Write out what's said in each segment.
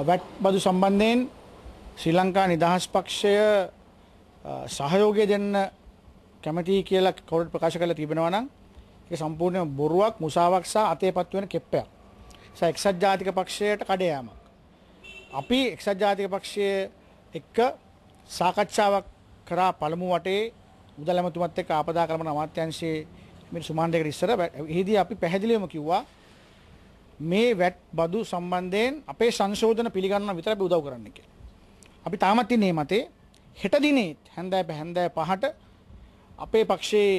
VAT බදු සම්බන්ධයෙන් ශ්‍රී ලංකා නිදහස් පක්ෂය සහයෝගය දෙන්න කැමතියි කියලා කවුරුත් ප්‍රකාශ කරලා තිබෙනවා නම් ඒක සම්පූර්ණ බොරුවක් මුසාවක් සහ අතේපත් වෙන කෙප්පයක්. සහ එක්සත් ජාතික පක්ෂයට කඩ යාමක්. අපි එක්සත් ජාතික පක්ෂයේ එක්ක සාකච්ඡාවක් කරා පළමු වටේ මුදල් ඇමතුමත් එක්ක ආපදා කළමන අමාත්‍යංශයේ මේ සුමාන්දේකට ඉස්සර එහිදී අපි පැහැදිලිවම කිව්වා මේ වැට් බදු සම්බන්ධයෙන් අපේ සංශෝධන පිළිගන්න විතර අපි උදව් කරන්න කියලා. අපි තාමත් ඉන්නේ මතේ හෙට දිනේ හැන්දෑ පැහැන්දෑ පහට අපේ පක්ෂයේ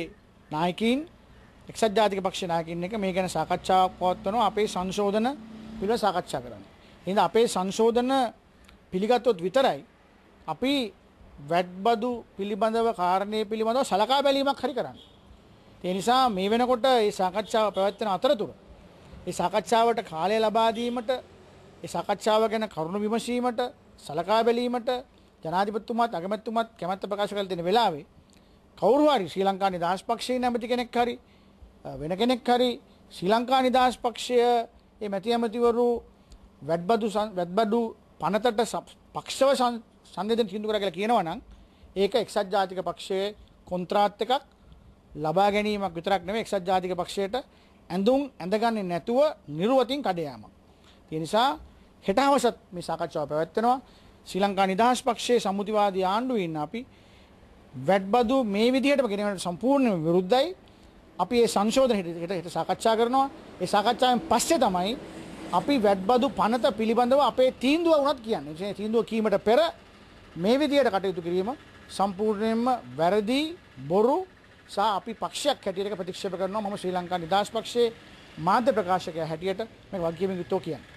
නායකයින් එක්සත් ජාතික පක්ෂේ නායකයින් එක මේ ගැන සාකච්ඡාවක් පවත්වනවා අපේ සංශෝධන පිළිබඳ සාකච්ඡා කරන්න. එහෙනම් අපේ සංශෝධන පිළිගත්තොත් විතරයි අපි වැට්බදු පිළිබඳව කාරණේ පිළිබඳව සලකා බැලීමක් හරි කරන්නේ. ඒ නිසා මේ වෙනකොට මේ සාකච්ඡාව පැවැත්වෙන අතරතුර ඒ සාකච්ඡාවට කාලය ලබා දීමට ඒ සාකච්ඡාව ගැන කරුණු විමසීමට සලකා බැලීමට ජනාධිපතිතුමාත් අගමැතිතුමාත් කැමැත්ත ප්‍රකාශ කළ තියෙන වෙලාවේ කවුරු හරි ශ්‍රී ලංකා නිදහස් පක්ෂයේ නැමැති කෙනෙක් හරි වෙන කෙනෙක් හරි ශ්‍රී ලංකා නිදහස් පක්ෂය ඒ මැති ඇමතිවරු වැඩබඩු වැඩබඩු පනතට පක්ෂව සංවේදන සිදු කරා කියලා කියනවා නම් ඒක එක්සත් ජාතික පක්ෂයේ කොන්ත්‍රාත් එකක් ලබා ගැනීමක් විතරක් නෙවෙයි එක්සත් ජාතික පක්ෂයට ඇඳුම් ඇඳගන්නේ නැතුව නිර්වතින් කඩ යාම. ඒ නිසා හෙට හවසත් මේ සාකච්ඡාව පැවැත්වෙනවා. ශ්‍රී ලංකා නිදහස් පක්ෂයේ සම්මුතිවාදී ආණ්ඩුවේ ඉන්න අපි වැඩබදු මේ විදිහටම ගෙනීමට සම්පූර්ණ විරුද්ධයි. අපි මේ සංශෝධන හෙට හෙට සාකච්ඡා කරනවා. ඒ සාකච්ඡාවෙන් පස්සේ තමයි අපි වැඩබදු පනත පිළිබඳව අපේ තීන්දුව වුණත් කියන්නේ. ඒ තීන්දුව කීමට පෙර මේ විදිහට කටයුතු කිරීම සම්පූර්ණයෙන්ම වැරදි බොරු සහ අපි පක්ෂයක් හැටියට ප්‍රතික්ෂේප කරනවා මම ශ්‍රී ලංකා නිදහස් පක්ෂයේ මාධ්‍ය ප්‍රකාශකයා හැටියට මේ වගකීම යුක්තව කියන්නේ